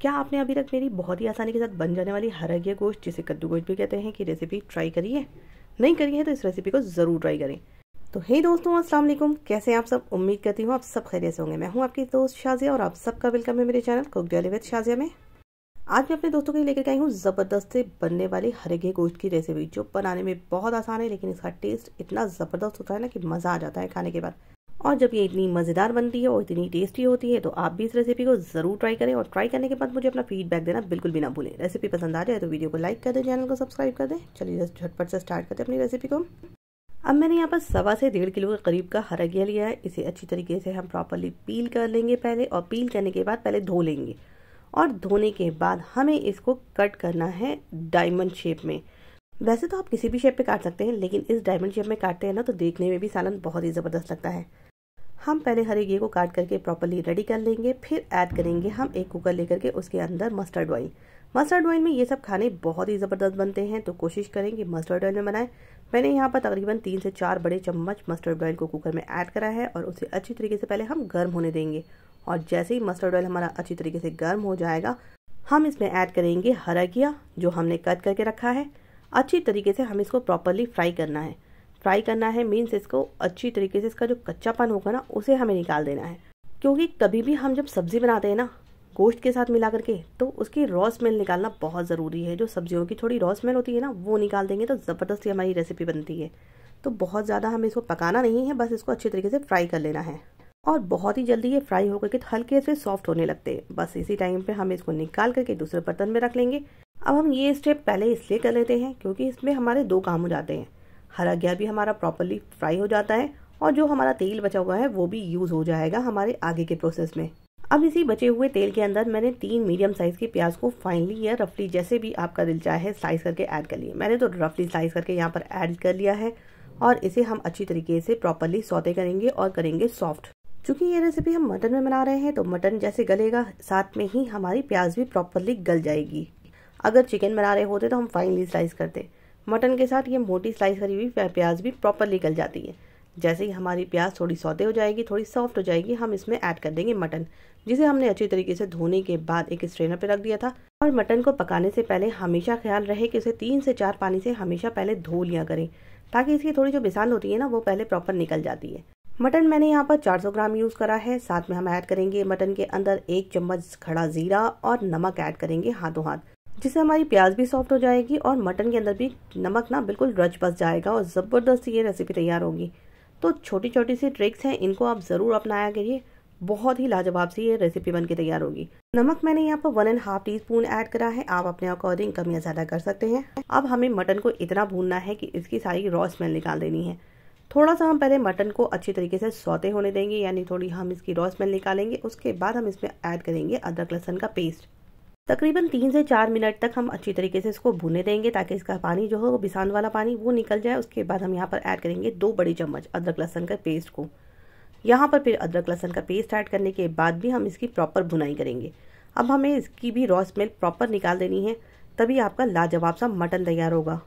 क्या आपने अभी तक मेरी बहुत ही आसानी के साथ बन जाने वाली हरगिया गोश्त जिसे कद्दू गोश्त भी कहते हैं कि रेसिपी ट्राई करी है नहीं करी है तो इस रेसिपी को ज़रूर ट्राई करें तो हे दोस्तों अस्सलाम वालेकुम कैसे हैं आप सब उम्मीद करती हूँ आप सब खैरियत से होंगे मैं हूँ आपकी दोस्त शाजिया और आप सबका वेलकम है मेरे channel cook daily with Shazia में आज मैं अपने दोस्तों के लिए लेकर आई हूँ ज़बरदस्त से बनने वाली हरगे गोश्त की रेसिपी जो बनाने में बहुत आसान है लेकिन इसका टेस्ट इतना ज़बरदस्त होता है ना कि मज़ा आ जाता है खाने के बाद और जब ये इतनी मज़ेदार बनती है और इतनी टेस्टी होती है तो आप भी इस रेसिपी को ज़रूर ट्राई करें और ट्राई करने के बाद मुझे अपना फीडबैक देना बिल्कुल भी ना भूलें रेसिपी पसंद आ जाए तो वीडियो को लाइक कर दें चैनल को सब्सक्राइब कर दें चलिए झटपट से स्टार्ट करते हैं अपनी रेसिपी को अब मैंने यहाँ पर सवा से डेढ़ किलो के करीब का हरा गया लिया है इसे अच्छी तरीके से हम प्रॉपरली पील कर लेंगे पहले और पील करने के बाद पहले धो लेंगे और धोने के बाद हमें इसको कट करना है डायमंड शेप में वैसे तो आप किसी भी शेप पे काट सकते हैं लेकिन इस डायमंड शेप में काटते हैं ना तो देखने में भी सालन बहुत ही ज़बरदस्त लगता है हम पहले हरे घी को काट करके प्रॉपरली रेडी कर लेंगे फिर ऐड करेंगे हम एक कुकर लेकर के उसके अंदर मस्टर्ड ऑयल मस्टर्ड ऑइल में ये सब खाने बहुत ही ज़बरदस्त बनते हैं तो कोशिश करें कि मस्टर्ड ऑयल में बनाएं मैंने यहाँ पर तकरीबन तीन से चार बड़े चम्मच मस्टर्ड ऑयल को कुकर में ऐड करा है और उसे अच्छी तरीके से पहले हम गर्म होने देंगे और जैसे ही मस्टर्ड ऑयल हमारा अच्छी तरीके से गर्म हो जाएगा हम इसमें ऐड करेंगे हरा घिया जो हमने कट करके रखा है अच्छी तरीके से हम इसको प्रॉपरली फ्राई करना है फ्राई करना है मीन्स इसको अच्छी तरीके से इसका जो कच्चापन होगा ना उसे हमें निकाल देना है क्योंकि कभी भी हम जब सब्ज़ी बनाते हैं ना गोश्त के साथ मिला करके तो उसकी रॉ स्मेल निकालना बहुत ज़रूरी है जो सब्जियों की थोड़ी रॉ स्मेल होती है ना वो निकाल देंगे तो ज़बरदस्ती हमारी रेसिपी बनती है तो बहुत ज़्यादा हमें इसको पकाना नहीं है बस इसको अच्छे तरीके से फ्राई कर लेना है और बहुत ही जल्दी ये फ्राई होकर के तो हल्के से सॉफ्ट होने लगते हैं बस इसी टाइम पे हम इसको निकाल करके दूसरे बर्तन में रख लेंगे अब हम ये स्टेप पहले इसलिए कर लेते हैं क्योंकि इसमें हमारे दो काम हो जाते हैं हरा गया भी हमारा प्रॉपरली फ्राई हो जाता है और जो हमारा तेल बचा हुआ है वो भी यूज़ हो जाएगा हमारे आगे के प्रोसेस में अब इसी बचे हुए तेल के अंदर मैंने तीन मीडियम साइज़ के प्याज को फाइनली या रफली जैसे भी आपका दिल चाहे स्लाइस करके ऐड कर लिए मैंने तो रफली स्लाइस करके यहाँ पर ऐड कर लिया है और इसे हम अच्छी तरीके से प्रॉपरली सौते करेंगे और करेंगे सॉफ्ट चूंकि ये रेसिपी हम मटन में बना रहे हैं तो मटन जैसे गलेगा साथ में ही हमारी प्याज भी प्रॉपरली गल जाएगी अगर चिकन बना रहे होते तो हम फाइनली स्लाइस करते मटन के साथ ये मोटी स्लाइस करी हुई प्याज भी प्रॉपरली गल जाती है जैसे ही हमारी प्याज थोड़ी सौदे हो जाएगी थोड़ी सॉफ्ट हो जाएगी हम इसमें ऐड कर देंगे मटन जिसे हमने अच्छी तरीके से धोने के बाद एक स्ट्रेनर पर रख दिया था और मटन को पकाने से पहले हमेशा ख्याल रहे कि उसे तीन से चार पानी से हमेशा पहले धो लिया करें ताकि इसकी थोड़ी जो बिसाल होती है ना वो पहले प्रॉपर निकल जाती है मटन मैंने यहाँ पर 400 ग्राम यूज़ करा है साथ में हम ऐड करेंगे मटन के अंदर एक चम्मच खड़ा ज़ीरा और नमक ऐड करेंगे हाथों हाथ जिससे हमारी प्याज भी सॉफ्ट हो जाएगी और मटन के अंदर भी नमक ना बिल्कुल रच बस जाएगा और ज़बरदस्त ये रेसिपी तैयार होगी तो छोटी छोटी सी ट्रिक्स हैं इनको आप ज़रूर अपनाया करिए बहुत ही लाजवाब सी ये रेसिपी बनके तैयार होगी नमक मैंने यहाँ पर one and half teaspoon add करा है आप अपने अकॉर्डिंग कम या ज़्यादा कर सकते हैं अब हमें मटन को इतना भूनना है कि इसकी सारी रॉ स्मेल निकाल देनी है थोड़ा सा हम पहले मटन को अच्छी तरीके से सौते होने देंगे यानी थोड़ी हम इसकी रॉ स्मेल निकालेंगे उसके बाद हम इसमें ऐड करेंगे अदरक लहसन का पेस्ट तकरीबन तीन से चार मिनट तक हम अच्छी तरीके से इसको भुने देंगे ताकि इसका पानी जो हो बिसान वाला पानी वो निकल जाए उसके बाद हम यहाँ पर ऐड करेंगे दो बड़ी चम्मच अदरक लहसन का पेस्ट को यहाँ पर फिर अदरक लहसन का पेस्ट ऐड करने के बाद भी हम इसकी प्रॉपर भुनाई करेंगे अब हमें इसकी भी रॉ स्मेल प्रॉपर निकाल देनी है तभी आपका लाजवाब सा मटन तैयार होगा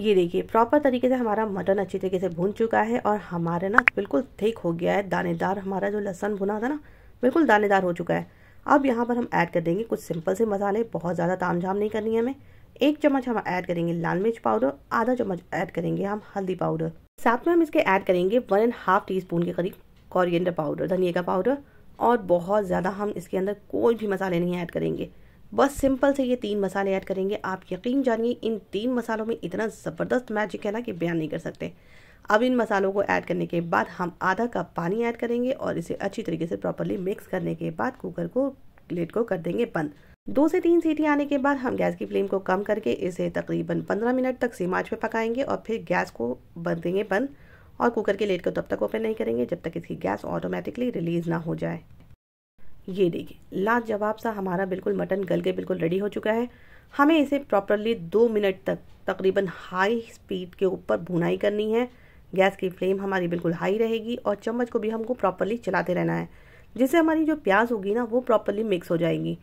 ये देखिए प्रॉपर तरीके से हमारा मटन अच्छी तरीके से भून चुका है और हमारा ना बिल्कुल थिक हो गया है दानेदार हमारा जो लहसन भुना था ना बिल्कुल दानेदार हो चुका है अब यहाँ पर हम ऐड कर देंगे कुछ सिंपल से मसाले बहुत ज़्यादा ताम झाम नहीं करनी है हमें एक चम्मच हम ऐड करेंगे लाल मिर्च पाउडर आधा चम्मच ऐड करेंगे हम हल्दी पाउडर साथ में हम इसके ऐड करेंगे one and half teaspoon के करीब कॉरिएंडर पाउडर धनिया का पाउडर और बहुत ज़्यादा हम इसके अंदर कोई भी मसाले नहीं ऐड करेंगे बस सिंपल से ये तीन मसाले ऐड करेंगे आप यकीन जानिए इन तीन मसालों में इतना ज़बरदस्त मैजिक है ना कि बयान नहीं कर सकते अब इन मसालों को ऐड करने के बाद हम आधा कप पानी ऐड करेंगे और इसे अच्छी तरीके से प्रॉपरली मिक्स करने के बाद कुकर को लेट को कर देंगे बंद दो से तीन सीटी आने के बाद हम गैस की फ्लेम को कम करके इसे तकरीबन पंद्रह मिनट तक सीम आँच पे पकाएंगे और फिर गैस को बंद देंगे बंद और कुकर के लेट को तब तक ओपन नहीं करेंगे जब तक इसकी गैस ऑटोमेटिकली रिलीज ना हो जाए ये देखिए लाजवाब सा हमारा बिल्कुल मटन गल के बिल्कुल रेडी हो चुका है हमें इसे प्रॉपरली दो मिनट तक तकरीबन हाई स्पीड के ऊपर भुनाई करनी है गैस की फ्लेम हमारी बिल्कुल हाई रहेगी और चम्मच को भी हमको प्रॉपरली चलाते रहना है जिससे हमारी जो प्याज होगी ना वो प्रॉपरली मिक्स हो जाएगी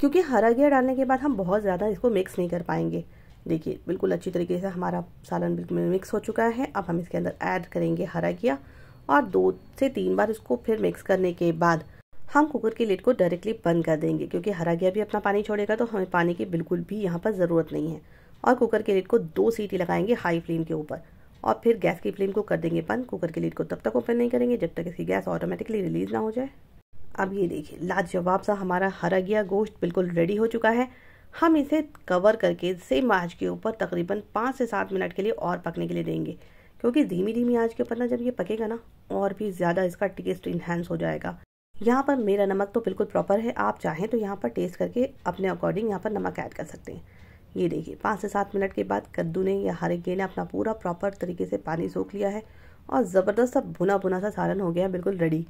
क्योंकि हरा गया डालने के बाद हम बहुत ज़्यादा इसको मिक्स नहीं कर पाएंगे देखिए बिल्कुल अच्छी तरीके से हमारा सालन बिल्कुल मिक्स हो चुका है अब हम इसके अंदर ऐड करेंगे हरा गया और दो से तीन बार इसको फिर मिक्स करने के बाद हम कुकर की लेट को डायरेक्टली बंद कर देंगे क्योंकि हरा गया भी अपना पानी छोड़ेगा तो हमें पानी की बिल्कुल भी यहाँ पर ज़रूरत नहीं है और कुकर के लेट को दो सीटी लगाएंगे हाई फ्लेम के ऊपर और फिर गैस की फ्लेम को कर देंगे बंद कुकर के लीड को तब तक ओपन नहीं करेंगे जब तक इसकी गैस ऑटोमेटिकली रिलीज ना हो जाए अब ये देखिए लाजवाब सा हमारा हरा गया गोश्त बिल्कुल रेडी हो चुका है हम इसे कवर करके सेम आँच के ऊपर तकरीबन पाँच से सात मिनट के लिए और पकने के लिए देंगे क्योंकि धीमी धीमी आँच के ऊपर ना जब ये पकेगा ना और भी ज़्यादा इसका टेस्ट इन्हेंस हो जाएगा यहाँ पर मेरा नमक तो बिल्कुल प्रॉपर है आप चाहें तो यहाँ पर टेस्ट करके अपने अकॉर्डिंग यहाँ पर नमक ऐड कर सकते हैं ये देखिए पाँच से सात मिनट के बाद कद्दू ने या हर एक ने अपना पूरा प्रॉपर तरीके से पानी सोख लिया है और ज़बरदस्त सा भुना भुना सा सालन हो गया है बिल्कुल रेडी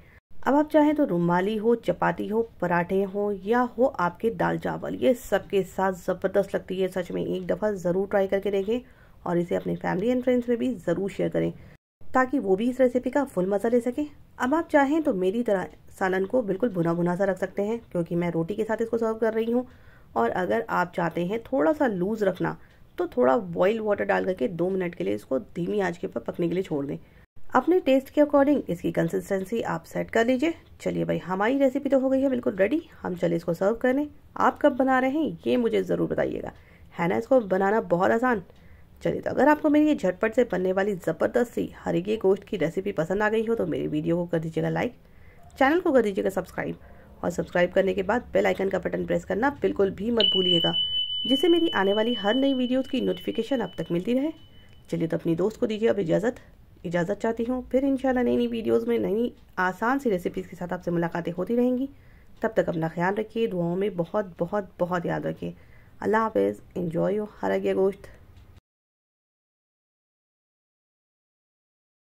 अब आप चाहें तो रुमाली हो चपाती हो पराठे हो या हो आपके दाल चावल ये सबके साथ ज़बरदस्त लगती है सच में एक दफ़ा ज़रूर ट्राई करके देखें और इसे अपने फैमिली एंड फ्रेंड्स में भी ज़रूर शेयर करें ताकि वो भी इस रेसिपी का फुल मज़ा ले सकें अब आप चाहें तो मेरी तरह सालन को बिल्कुल भुना भुना सा रख सकते हैं क्योंकि मैं रोटी के साथ इसको सर्व कर रही हूँ और अगर आप चाहते हैं थोड़ा सा लूज़ रखना तो थोड़ा बॉयल वाटर डाल करके दो मिनट के लिए इसको धीमी आंच के ऊपर पकने के लिए छोड़ दें अपने टेस्ट के अकॉर्डिंग इसकी कंसिस्टेंसी आप सेट कर लीजिए चलिए भाई हमारी रेसिपी तो हो गई है बिल्कुल रेडी हम चले इसको सर्व करें आप कब बना रहे हैं ये मुझे ज़रूर बताइएगा है ना इसको बनाना बहुत आसान चलिए तो अगर आपको मेरी ये झटपट से बनने वाली ज़बरदस्त सी हरी गोश्त की रेसिपी पसंद आ गई हो तो मेरी वीडियो को कर दीजिएगा लाइक चैनल को कर दीजिएगा सब्सक्राइब और सब्सक्राइब करने के बाद बेल आइकन का बटन प्रेस करना बिल्कुल भी मत भूलिएगा जिससे मेरी आने वाली हर नई वीडियोज़ की नोटिफिकेशन आप तक मिलती रहे चलिए तो अपनी दोस्त को दीजिए अब इजाज़त इजाज़त चाहती हूँ फिर इंशाल्लाह नई नई वीडियोस में नई आसान सी रेसिपीज़ के साथ आपसे मुलाकातें होती रहेंगी तब तक अपना ख्याल रखिए दुआओं में बहुत बहुत बहुत याद रखिए अल्लाह हाफिज़ इन्जॉय हो हरा गया गोश्त